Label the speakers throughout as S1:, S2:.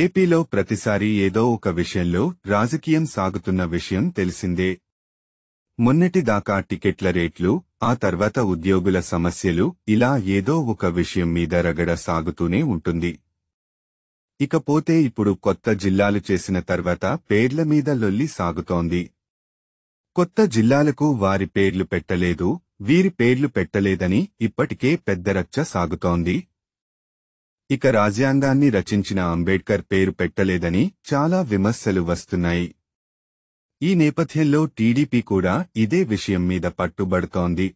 S1: ఏపీలో ప్రతిసారి ఏదో ఒక విషయంలో రాజకీయం సాగుతున్న విషయం తెలిసిందే మొన్నటిదాకా టికెట్ల రేట్లు ఆ తర్వాత ఉద్యోగుల సమస్యలు ఇలా ఏదో ఒక విషయం మీద రగడ సాగుతూనే ఉంటుంది ఇకపోతే ఇప్పుడు కొత్త జిల్లాలు చేసిన తర్వాత పేర్ల మీద లొల్లి సాగుతోంది కొత్త జిల్లాలకు వారి పేర్లు పెట్టలేదు వీరి పేర్లు పెట్టలేదని ఇప్పటికే పెద్దరచ్చ సాగుతోంది ఇక రాజ్యాంగాన్ని రచించిన అంబేడ్కర్ పేరు పెట్టలేదని చాలా విమర్శలు వస్తున్నాయి ఈ నేపథ్యంలో టీడీపీ కూడా ఇదే విషయం మీద పట్టుబడుతోంది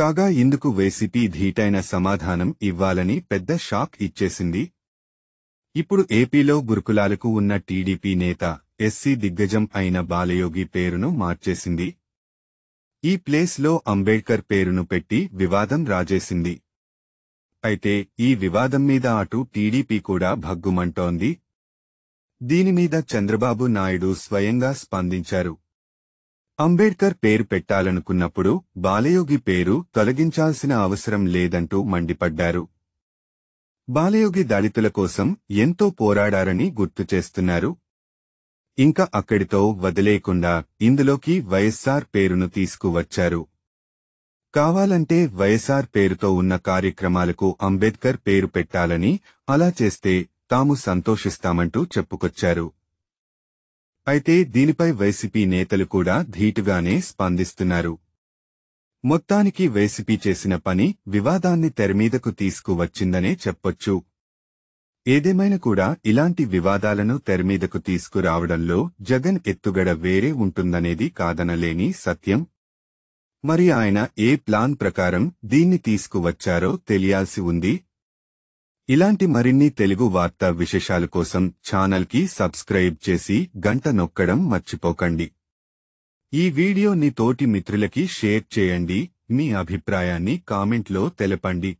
S1: కాగా ఇందుకు వైసీపీ ధీటైన సమాధానం ఇవ్వాలని పెద్ద షాక్ ఇచ్చేసింది ఇప్పుడు ఏపీలో గురుకులాలకు ఉన్న టీడీపీ నేత ఎస్సీ దిగ్గజం అయిన బాలయోగి పేరును మార్చేసింది ఈ ప్లేస్లో అంబేడ్కర్ పేరును పెట్టి వివాదం రాజేసింది అయితే ఈ వివాదం మీద అటు టీడీపీ కూడా భగ్గుమంటోంది దీనిమీద చంద్రబాబు నాయుడు స్వయంగా స్పందించారు అంబేడ్కర్ పేరు పెట్టాలనుకున్నప్పుడు బాలయోగి పేరు తొలగించాల్సిన అవసరం లేదంటూ మండిపడ్డారు బాలయోగి దళితుల కోసం ఎంతో పోరాడారని గుర్తు చేస్తున్నారు ఇంకా అక్కడితో వదిలేకుండా ఇందులోకి వైఎస్సార్ పేరును తీసుకువచ్చారు కావాలంటే వైఎస్ఆర్ పేరుతో ఉన్న కార్యక్రమాలకు అంబేద్కర్ పేరు పెట్టాలని అలా చేస్తే తాము సంతోషిస్తామంటూ చెప్పుకొచ్చారు అయితే దీనిపై వైసీపీ నేతలు కూడా ధీటుగానే స్పందిస్తున్నారు మొత్తానికి వైసీపీ చేసిన పని వివాదాన్ని తెరమీదకు తీసుకువచ్చిందనే చెప్పొచ్చు ఏదేమైనా కూడా ఇలాంటి వివాదాలను తెరమీదకు తీసుకురావడంలో జగన్ ఎత్తుగడ వేరే ఉంటుందనేది కాదనలేని సత్యం మరి ఆయన ఏ ప్లాన్ ప్రకారం దీన్ని తీసుకువచ్చారో తెలియాల్సి ఉంది ఇలాంటి మరిన్ని తెలుగు వార్తా విశేషాల కోసం ఛానల్కి సబ్స్క్రైబ్ చేసి గంట నొక్కడం మర్చిపోకండి ఈ వీడియోని తోటి మిత్రులకి షేర్ చేయండి మీ అభిప్రాయాన్ని కామెంట్లో తెలపండి